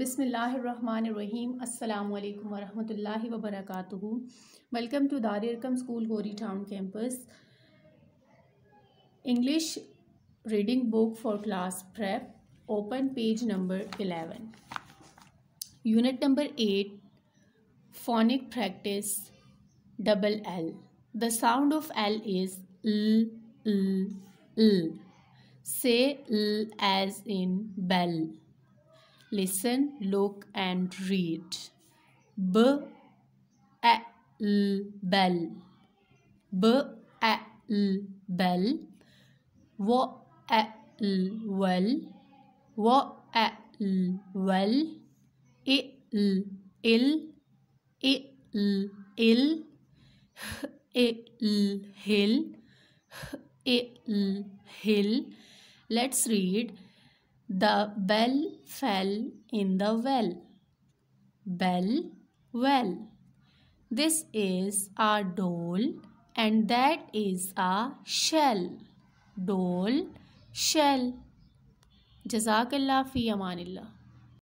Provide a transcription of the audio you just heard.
बिसमीम् अल्लाम वरहमल वबरक welcome to Dar Arqam school Ghauri town campus English reading book for class prep open page number eleven unit number eight phonic practice double L the sound of L is l l l say listen, look and read. B a l bel B a l bel W a l wel W a l wel I l il I l il H I l hill H I l hill Let's read the bell fell in the well. Bell, well. This is a doll and that is a shell. Doll, shell. Jazakallah fi amanillah.